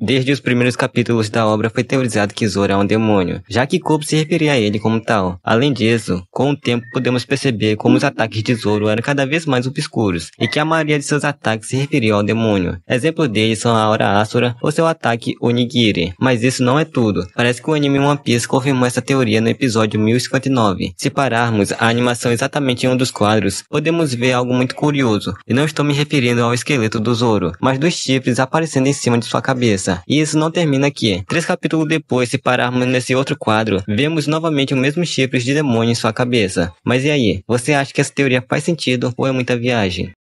Desde os primeiros capítulos da obra foi teorizado que Zoro é um demônio, já que Kobe se referia a ele como tal. Além disso, com o tempo podemos perceber como os ataques de Zoro eram cada vez mais obscuros, e que a maioria de seus ataques se referia ao demônio. Exemplo deles são a Aura Asura ou seu ataque Onigiri. Mas isso não é tudo, parece que o anime One Piece confirmou essa teoria no episódio 1059. Se pararmos a animação é exatamente em um dos quadros, podemos ver algo muito curioso, e não estou me referindo ao esqueleto do Zoro, mas dos chifres aparecendo em cima de sua cabeça. E isso não termina aqui. Três capítulos depois, se pararmos nesse outro quadro, vemos novamente o mesmo chifres de demônio em sua cabeça. Mas e aí? Você acha que essa teoria faz sentido ou é muita viagem?